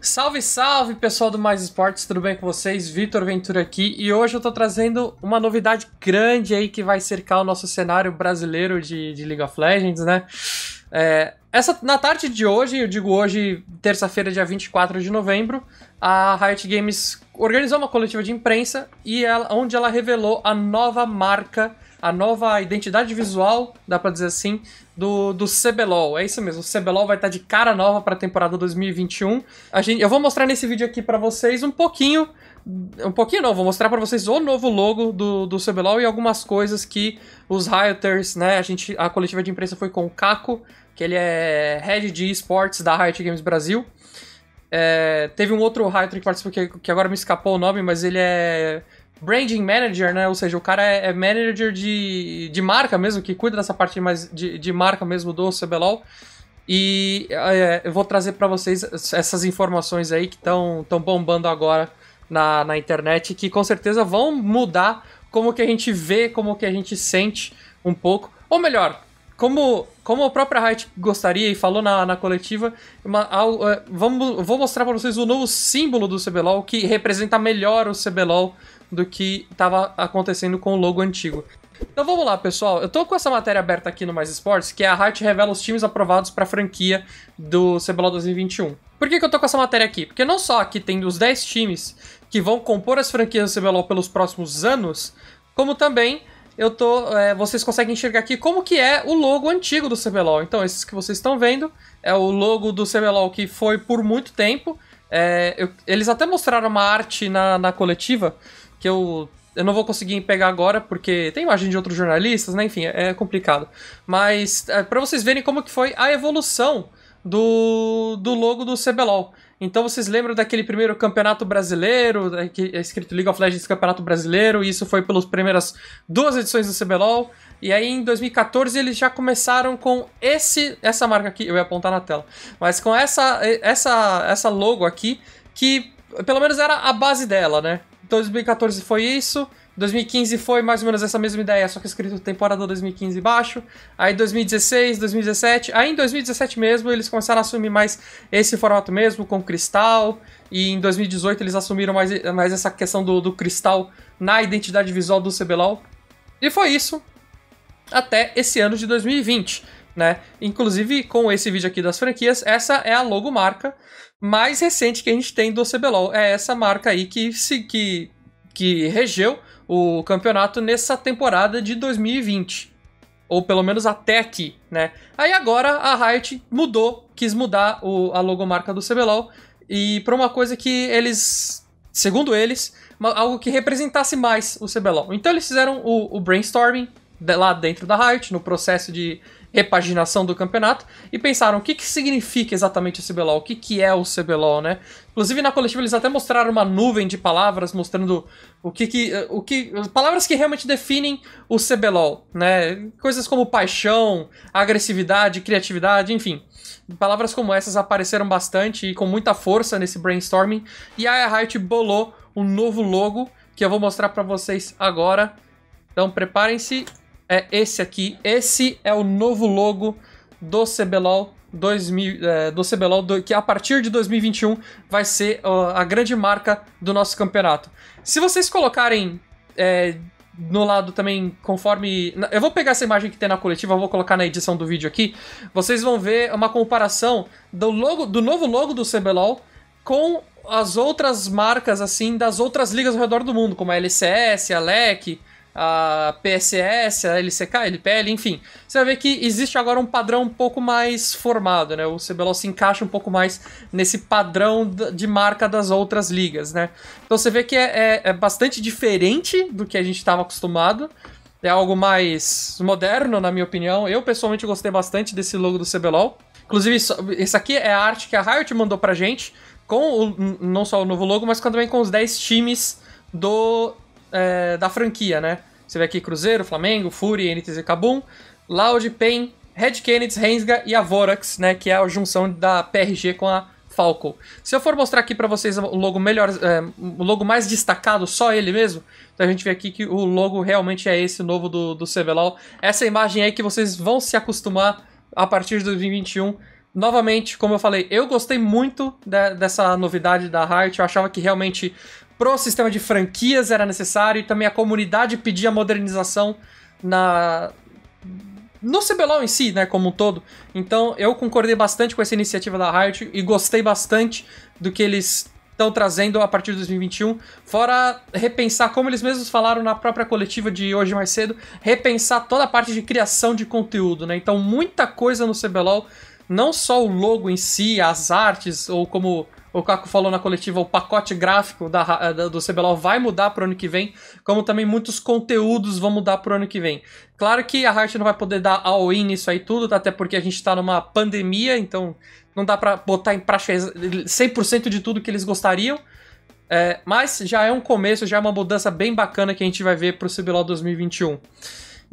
Salve, salve pessoal do Mais Esportes, tudo bem com vocês? Vitor Ventura aqui e hoje eu tô trazendo uma novidade grande aí que vai cercar o nosso cenário brasileiro de, de League of Legends, né? É, essa, na tarde de hoje, eu digo hoje, terça-feira, dia 24 de novembro, a Riot Games organizou uma coletiva de imprensa e ela, onde ela revelou a nova marca a nova identidade visual, dá pra dizer assim, do, do CBLOL. É isso mesmo, o CBLOL vai estar tá de cara nova para a temporada 2021. A gente, eu vou mostrar nesse vídeo aqui para vocês um pouquinho um pouquinho não, vou mostrar para vocês o novo logo do, do CBLOL e algumas coisas que os Rioters, né, a gente, a coletiva de imprensa foi com o Caco, que ele é Head de esportes da Riot Games Brasil. É, teve um outro Rioter que participou, que, que agora me escapou o nome, mas ele é branding manager, né? Ou seja, o cara é, é manager de, de marca mesmo, que cuida dessa parte mais de, de marca mesmo do CBLOL. E é, eu vou trazer para vocês essas informações aí que estão bombando agora na, na internet, que com certeza vão mudar como que a gente vê, como que a gente sente um pouco. Ou melhor, como, como a própria Riot gostaria e falou na, na coletiva, uma, é, vamos, vou mostrar para vocês o novo símbolo do CBLOL, que representa melhor o CBLOL do que estava acontecendo com o logo antigo. Então vamos lá, pessoal. Eu estou com essa matéria aberta aqui no Mais Esportes, que é a Riot revela os times aprovados para a franquia do CBLOL 2021. Por que, que eu estou com essa matéria aqui? Porque não só aqui tem os 10 times que vão compor as franquias do CBLOL pelos próximos anos, como também eu tô. É, vocês conseguem enxergar aqui como que é o logo antigo do CBLOL. Então, esses que vocês estão vendo é o logo do CBLOL que foi por muito tempo. É, eu, eles até mostraram uma arte na, na coletiva que eu eu não vou conseguir pegar agora porque tem imagem de outros jornalistas, né? Enfim, é complicado. Mas é, para vocês verem como que foi a evolução do, do logo do CBLOL. Então vocês lembram daquele primeiro campeonato brasileiro, é que é escrito League of Legends Campeonato Brasileiro, e isso foi pelas primeiras duas edições do CBLOL. E aí em 2014 eles já começaram com esse essa marca aqui, eu ia apontar na tela, mas com essa essa essa logo aqui que pelo menos era a base dela, né? 2014 então, foi isso. 2015 foi mais ou menos essa mesma ideia, só que escrito temporada 2015 embaixo. Aí 2016, 2017. Aí em 2017 mesmo eles começaram a assumir mais esse formato mesmo, com cristal. E em 2018 eles assumiram mais, mais essa questão do, do cristal na identidade visual do CBLOL. E foi isso até esse ano de 2020. Né? Inclusive, com esse vídeo aqui das franquias, essa é a logomarca mais recente que a gente tem do CBLOL. É essa marca aí que, se, que, que regeu o campeonato nessa temporada de 2020. Ou pelo menos até aqui, né? Aí agora a Riot mudou, quis mudar o, a logomarca do CBLOL e para uma coisa que eles, segundo eles, algo que representasse mais o CBLOL. Então eles fizeram o, o brainstorming lá dentro da Riot, no processo de, repaginação do campeonato e pensaram o que, que significa exatamente o CBLOL, o que, que é o CBLOL, né? Inclusive na coletiva eles até mostraram uma nuvem de palavras mostrando o que, que o que palavras que realmente definem o CBLOL, né? Coisas como paixão, agressividade, criatividade, enfim. Palavras como essas apareceram bastante e com muita força nesse brainstorming e a Riot bolou um novo logo que eu vou mostrar para vocês agora. Então preparem-se é esse aqui. Esse é o novo logo do CBLOL 2000, é, do CBLOL, do, que a partir de 2021 vai ser uh, a grande marca do nosso campeonato. Se vocês colocarem é, no lado também, conforme. Eu vou pegar essa imagem que tem na coletiva, vou colocar na edição do vídeo aqui. Vocês vão ver uma comparação do, logo, do novo logo do CBLOL com as outras marcas, assim, das outras ligas ao redor do mundo, como a LCS, a LEC a PSS, a LCK, LPL, enfim. Você vai ver que existe agora um padrão um pouco mais formado, né? O CBLOL se encaixa um pouco mais nesse padrão de marca das outras ligas, né? Então você vê que é, é, é bastante diferente do que a gente estava acostumado. É algo mais moderno, na minha opinião. Eu, pessoalmente, gostei bastante desse logo do CBLOL. Inclusive, isso aqui é a arte que a Riot mandou pra gente, com o, não só o novo logo, mas também com os 10 times do é, da franquia, né? Você vê aqui Cruzeiro, Flamengo, Fury, NTZ Kabum, Loud, Pain, Red Kennedy, Rensga e a Vorax, né? Que é a junção da PRG com a Falco. Se eu for mostrar aqui para vocês o logo melhor, é, o logo mais destacado, só ele mesmo, então a gente vê aqui que o logo realmente é esse novo do, do CBLOL. Essa imagem aí que vocês vão se acostumar a partir de 2021. Novamente, como eu falei, eu gostei muito de, dessa novidade da Riot, eu achava que realmente pro sistema de franquias era necessário e também a comunidade pedia modernização na no CBLOL em si, né, como um todo. Então, eu concordei bastante com essa iniciativa da Riot e gostei bastante do que eles estão trazendo a partir de 2021, fora repensar, como eles mesmos falaram na própria coletiva de hoje mais cedo, repensar toda a parte de criação de conteúdo, né? Então, muita coisa no CBLOL, não só o logo em si, as artes, ou como o Caco falou na coletiva, o pacote gráfico da, da do CBLOL vai mudar pro ano que vem, como também muitos conteúdos vão mudar pro ano que vem. Claro que a Riot não vai poder dar all-in nisso aí tudo, até porque a gente tá numa pandemia, então não dá para botar em praxe 100% de tudo que eles gostariam, é, mas já é um começo, já é uma mudança bem bacana que a gente vai ver pro CBLOL 2021.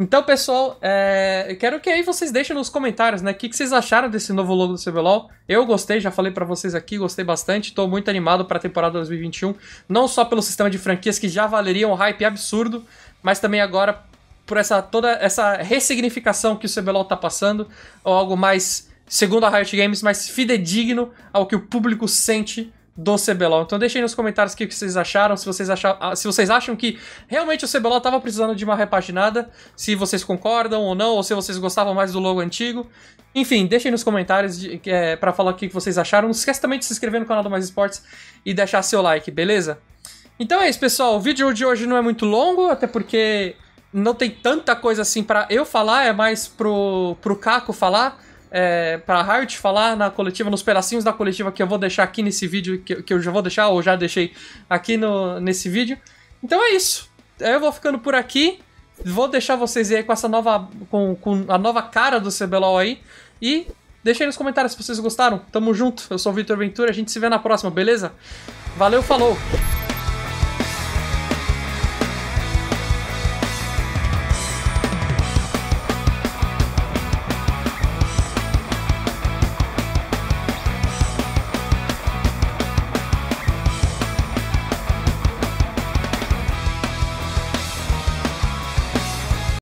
Então, pessoal, é... quero que aí vocês deixem nos comentários, né? O que, que vocês acharam desse novo logo do CBLOL? Eu gostei, já falei para vocês aqui, gostei bastante. Tô muito animado pra temporada 2021. Não só pelo sistema de franquias que já valeria um hype absurdo, mas também agora por essa toda essa ressignificação que o CBLOL tá passando, ou algo mais, segundo a Riot Games, mais fidedigno ao que o público sente do CBLOL. Então deixem nos comentários o que vocês acharam, se vocês, acham, ah, se vocês acham que realmente o CBLOL estava precisando de uma repaginada, se vocês concordam ou não, ou se vocês gostavam mais do logo antigo. Enfim, deixem nos comentários de, é, eh, para falar o que vocês acharam. Não esquece também de se inscrever no canal do Mais Esportes e deixar seu like, beleza? Então é isso, pessoal. O vídeo de hoje não é muito longo, até porque não tem tanta coisa assim para eu falar, é mais pro, pro Caco falar é, pra Hart falar na coletiva, nos pedacinhos da coletiva que eu vou deixar aqui nesse vídeo, que, que eu já vou deixar, ou já deixei aqui no, nesse vídeo. Então é isso. Eu vou ficando por aqui. Vou deixar vocês aí com essa nova. com, com a nova cara do CBLOL aí. E deixem nos comentários se vocês gostaram. Tamo junto. Eu sou o Vitor Ventura, a gente se vê na próxima, beleza? Valeu, falou!